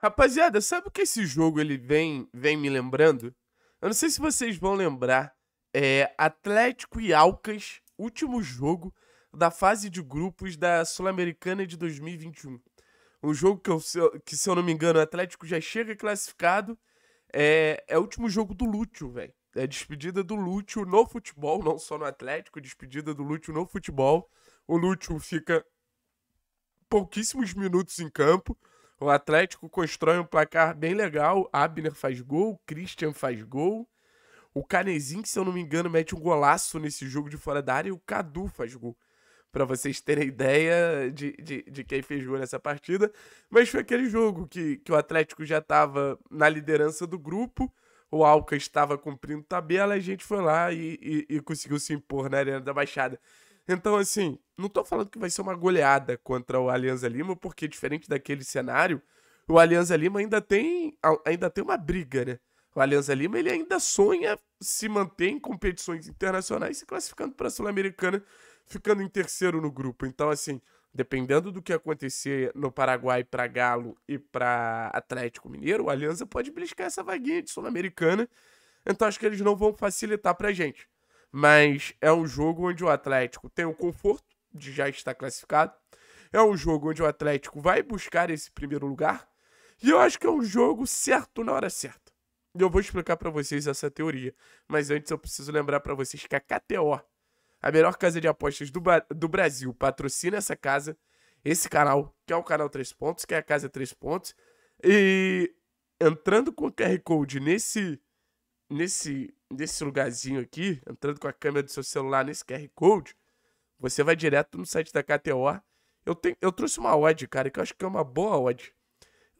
Rapaziada, sabe o que esse jogo ele vem, vem me lembrando? Eu não sei se vocês vão lembrar. É Atlético e Alcas, último jogo da fase de grupos da Sul-Americana de 2021. Um jogo que, eu, que, se eu não me engano, o Atlético já chega classificado. É, é o último jogo do Lúcio, velho. É despedida do Lúcio no futebol, não só no Atlético, despedida do Lúcio no futebol. O Lúcio fica pouquíssimos minutos em campo o Atlético constrói um placar bem legal. Abner faz gol, Christian faz gol. O Canezinho, se eu não me engano, mete um golaço nesse jogo de fora da área e o Cadu faz gol. Para vocês terem ideia de, de, de, quem fez gol nessa partida. Mas foi aquele jogo que, que o Atlético já estava na liderança do grupo, o Alca estava cumprindo tabela, a gente foi lá e, e, e conseguiu se impor na Arena da Baixada. Então, assim, não tô falando que vai ser uma goleada contra o Alianza Lima, porque diferente daquele cenário, o Alianza Lima ainda tem, ainda tem uma briga, né? O Alianza Lima ele ainda sonha se manter em competições internacionais, se classificando para a Sul-Americana, ficando em terceiro no grupo. Então, assim, dependendo do que acontecer no Paraguai para Galo e para Atlético Mineiro, o Alianza pode beliscar essa vaguinha de Sul-Americana. Então acho que eles não vão facilitar pra gente. Mas é um jogo onde o Atlético tem o conforto de já estar classificado. É um jogo onde o Atlético vai buscar esse primeiro lugar. E eu acho que é um jogo certo na hora certa. Eu vou explicar para vocês essa teoria. Mas antes eu preciso lembrar para vocês que a KTO, a melhor casa de apostas do, do Brasil, patrocina essa casa, esse canal, que é o canal 3 Pontos, que é a Casa 3 Pontos. E entrando com o QR Code nesse, nesse nesse lugarzinho aqui, entrando com a câmera do seu celular nesse QR Code, você vai direto no site da KTO. Eu, tenho, eu trouxe uma odd, cara, que eu acho que é uma boa odd.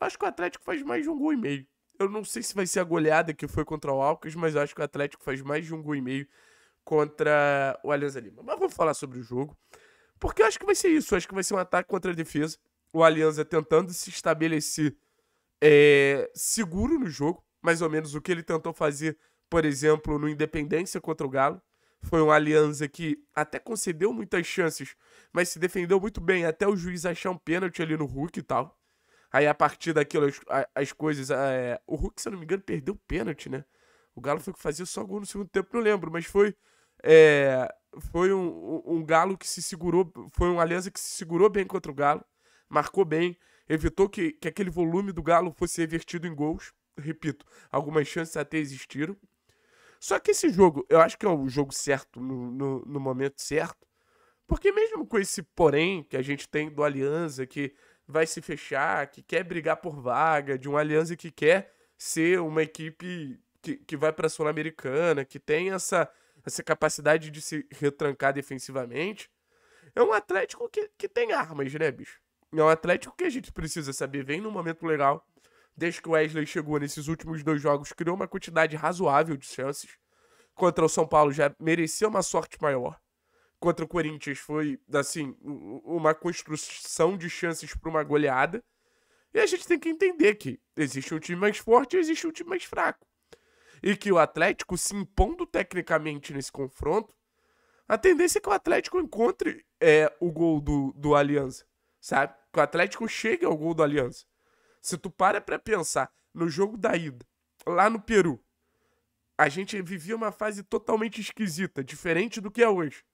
Eu acho que o Atlético faz mais de um gol e meio. Eu não sei se vai ser a goleada que foi contra o Alcas, mas eu acho que o Atlético faz mais de um gol e meio contra o Alianza Lima. Mas vamos falar sobre o jogo, porque eu acho que vai ser isso. Eu acho que vai ser um ataque contra a defesa. O Alianza tentando se estabelecer é, seguro no jogo, mais ou menos o que ele tentou fazer por exemplo, no Independência contra o Galo. Foi uma aliança que até concedeu muitas chances, mas se defendeu muito bem, até o juiz achar um pênalti ali no Hulk e tal. Aí a partir daquilo as, as coisas. É... o Hulk, se eu não me engano, perdeu o pênalti, né? O Galo foi que fazia só gol no segundo tempo, não lembro, mas foi. É... foi um, um, Galo que se segurou. Foi uma aliança que se segurou bem contra o Galo, marcou bem, evitou que, que aquele volume do Galo fosse revertido em gols. Repito, algumas chances até existiram, só que esse jogo, eu acho que é o jogo certo no, no, no momento certo. Porque mesmo com esse porém que a gente tem do Aliança, que vai se fechar, que quer brigar por vaga, de um Aliança que quer ser uma equipe que, que vai para a Sul-Americana, que tem essa, essa capacidade de se retrancar defensivamente, é um Atlético que, que tem armas, né, bicho? É um Atlético que a gente precisa saber, vem num momento legal, Desde que o Wesley chegou nesses últimos dois jogos, criou uma quantidade razoável de chances. Contra o São Paulo já mereceu uma sorte maior. Contra o Corinthians foi, assim, uma construção de chances para uma goleada. E a gente tem que entender que existe um time mais forte e existe um time mais fraco. E que o Atlético, se impondo tecnicamente nesse confronto, a tendência é que o Atlético encontre é, o gol do, do Aliança, sabe? Que o Atlético chegue ao gol do Aliança. Se tu para pra pensar no jogo da ida, lá no Peru, a gente vivia uma fase totalmente esquisita, diferente do que é hoje.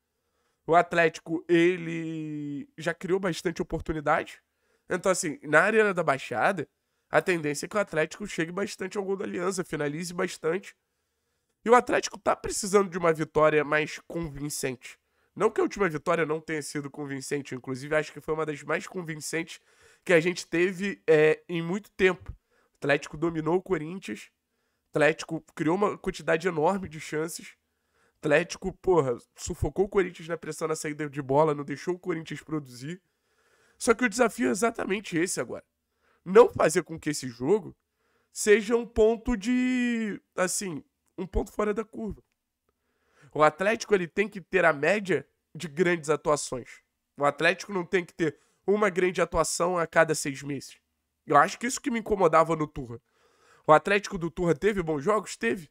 O Atlético, ele já criou bastante oportunidade. Então, assim, na Arena da Baixada, a tendência é que o Atlético chegue bastante ao gol da Aliança, finalize bastante. E o Atlético tá precisando de uma vitória mais convincente. Não que a última vitória não tenha sido convincente, inclusive acho que foi uma das mais convincentes que a gente teve é, em muito tempo. O Atlético dominou o Corinthians. O Atlético criou uma quantidade enorme de chances. O Atlético, porra, sufocou o Corinthians na pressão na saída de bola, não deixou o Corinthians produzir. Só que o desafio é exatamente esse agora. Não fazer com que esse jogo seja um ponto de. assim, um ponto fora da curva. O Atlético ele tem que ter a média de grandes atuações. O Atlético não tem que ter uma grande atuação a cada seis meses. Eu acho que isso que me incomodava no Turra. O Atlético do Turra teve bons jogos? Teve.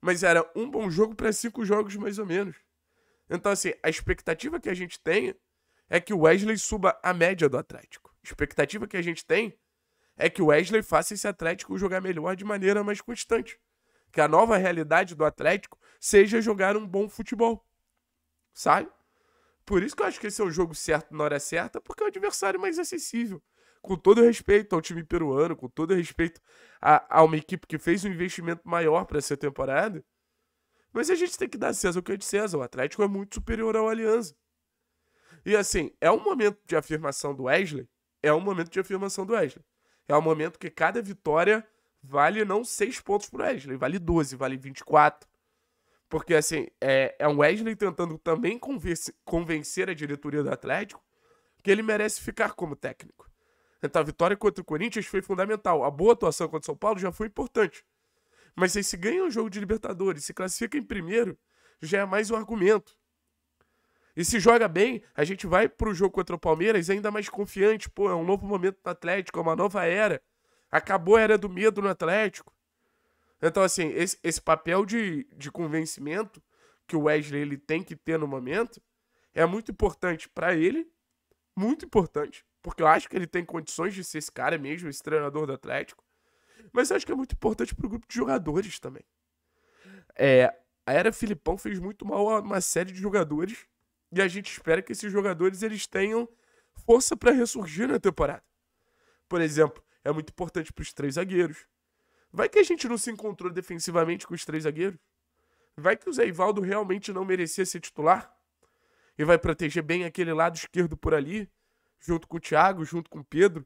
Mas era um bom jogo para cinco jogos, mais ou menos. Então, assim, a expectativa que a gente tem é que o Wesley suba a média do Atlético. A expectativa que a gente tem é que o Wesley faça esse Atlético jogar melhor de maneira mais constante. Que a nova realidade do Atlético seja jogar um bom futebol. Sabe? Por isso que eu acho que esse é o jogo certo na hora certa, porque é o um adversário mais acessível. Com todo respeito ao time peruano, com todo respeito a, a uma equipe que fez um investimento maior para essa temporada. Mas a gente tem que dar César o que é de César. O Atlético é muito superior ao Aliança. E assim, é um momento de afirmação do Wesley. É um momento de afirmação do Wesley. É um momento que cada vitória vale não 6 pontos pro Wesley, vale 12, vale 24. Porque, assim, é, é um Wesley tentando também converse, convencer a diretoria do Atlético que ele merece ficar como técnico. Então, a vitória contra o Corinthians foi fundamental. A boa atuação contra o São Paulo já foi importante. Mas se assim, se ganha o um jogo de Libertadores, se classifica em primeiro, já é mais um argumento. E se joga bem, a gente vai para o jogo contra o Palmeiras ainda mais confiante. Pô, é um novo momento no Atlético, é uma nova era. Acabou a era do medo no Atlético. Então, assim, esse, esse papel de, de convencimento que o Wesley ele tem que ter no momento é muito importante para ele, muito importante, porque eu acho que ele tem condições de ser esse cara mesmo, esse treinador do Atlético, mas eu acho que é muito importante para o grupo de jogadores também. É, a era Filipão fez muito mal a uma série de jogadores e a gente espera que esses jogadores eles tenham força para ressurgir na temporada. Por exemplo, é muito importante para os três zagueiros, Vai que a gente não se encontrou defensivamente com os três zagueiros? Vai que o Zé Ivaldo realmente não merecia ser titular? E vai proteger bem aquele lado esquerdo por ali, junto com o Thiago, junto com o Pedro,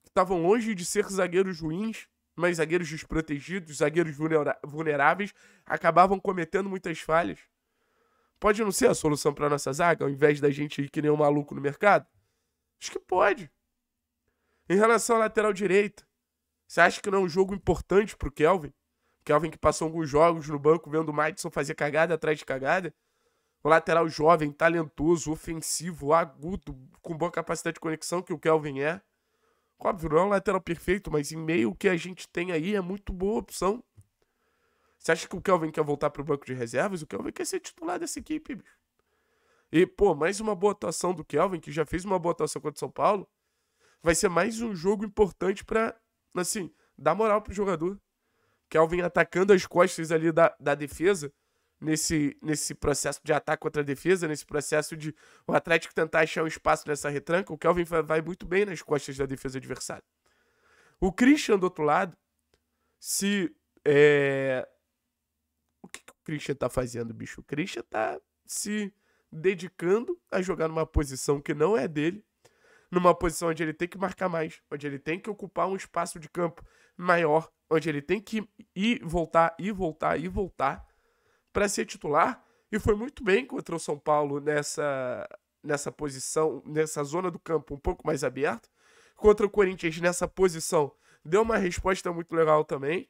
que estavam longe de ser zagueiros ruins, mas zagueiros desprotegidos, zagueiros vulneráveis, acabavam cometendo muitas falhas. Pode não ser a solução para nossa zaga, ao invés da gente ir que nem um maluco no mercado? Acho que pode. Em relação à lateral direita, você acha que não é um jogo importante pro Kelvin? Kelvin que passou alguns jogos no banco vendo o Madison fazer cagada atrás de cagada. Um lateral jovem, talentoso, ofensivo, agudo, com boa capacidade de conexão que o Kelvin é. Óbvio, não é um lateral perfeito, mas em meio que a gente tem aí é muito boa opção. Você acha que o Kelvin quer voltar pro banco de reservas? O Kelvin quer ser titular dessa equipe, bicho. E, pô, mais uma boa atuação do Kelvin, que já fez uma boa atuação contra o São Paulo. Vai ser mais um jogo importante para Assim, dá moral pro jogador. Kelvin atacando as costas ali da, da defesa, nesse, nesse processo de ataque contra a defesa, nesse processo de o Atlético tentar achar um espaço nessa retranca, o Kelvin vai, vai muito bem nas costas da defesa adversária. O Christian, do outro lado, se. É... O que, que o Christian tá fazendo, bicho? O Christian tá se dedicando a jogar numa posição que não é dele numa posição onde ele tem que marcar mais, onde ele tem que ocupar um espaço de campo maior, onde ele tem que ir, voltar, e voltar, e voltar para ser titular. E foi muito bem contra o São Paulo nessa, nessa posição, nessa zona do campo um pouco mais aberto. Contra o Corinthians nessa posição, deu uma resposta muito legal também.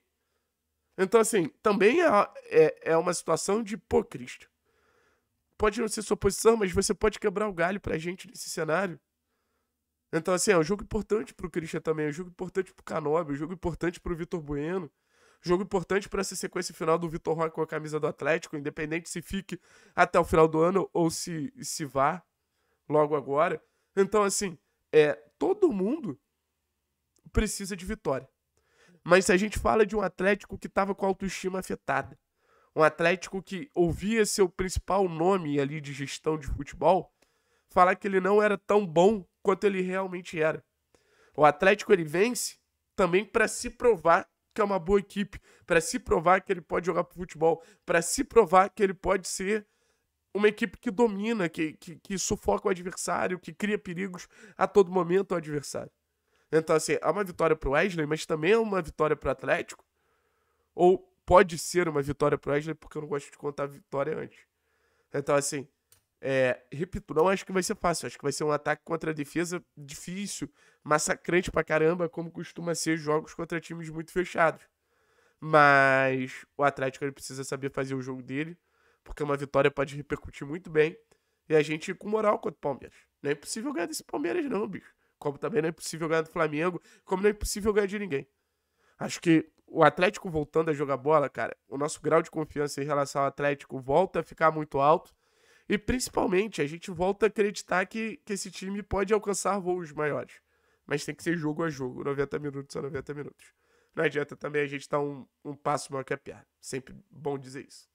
Então, assim, também é, é, é uma situação de, pô, Cristo, pode não ser sua posição, mas você pode quebrar o galho pra gente nesse cenário. Então, assim, é um jogo importante pro Christian também, é um jogo importante pro Canobi, é um jogo importante pro Vitor Bueno. Jogo importante para essa sequência final do Vitor Roque com a camisa do Atlético, independente se fique até o final do ano ou se, se vá logo agora. Então, assim, é, todo mundo precisa de vitória. Mas se a gente fala de um Atlético que estava com a autoestima afetada, um Atlético que ouvia seu principal nome ali de gestão de futebol falar que ele não era tão bom quanto ele realmente era. O Atlético ele vence também para se provar que é uma boa equipe, para se provar que ele pode jogar futebol, para se provar que ele pode ser uma equipe que domina, que, que, que sufoca o adversário, que cria perigos a todo momento ao adversário. Então, assim, é uma vitória para o Wesley, mas também é uma vitória para o Atlético. Ou pode ser uma vitória para o Wesley, porque eu não gosto de contar vitória antes. Então, assim, é, repito, não acho que vai ser fácil. Acho que vai ser um ataque contra a defesa difícil, massacrante pra caramba, como costuma ser jogos contra times muito fechados. Mas o Atlético ele precisa saber fazer o jogo dele, porque uma vitória pode repercutir muito bem. E a gente com moral contra o Palmeiras. Não é impossível ganhar desse Palmeiras, não, bicho. Como também não é possível ganhar do Flamengo, como não é possível ganhar de ninguém. Acho que o Atlético voltando a jogar bola, cara, o nosso grau de confiança em relação ao Atlético volta a ficar muito alto. E principalmente, a gente volta a acreditar que, que esse time pode alcançar voos maiores. Mas tem que ser jogo a jogo, 90 minutos a 90 minutos. Não adianta também a gente dar um, um passo maior que a perna. Sempre bom dizer isso.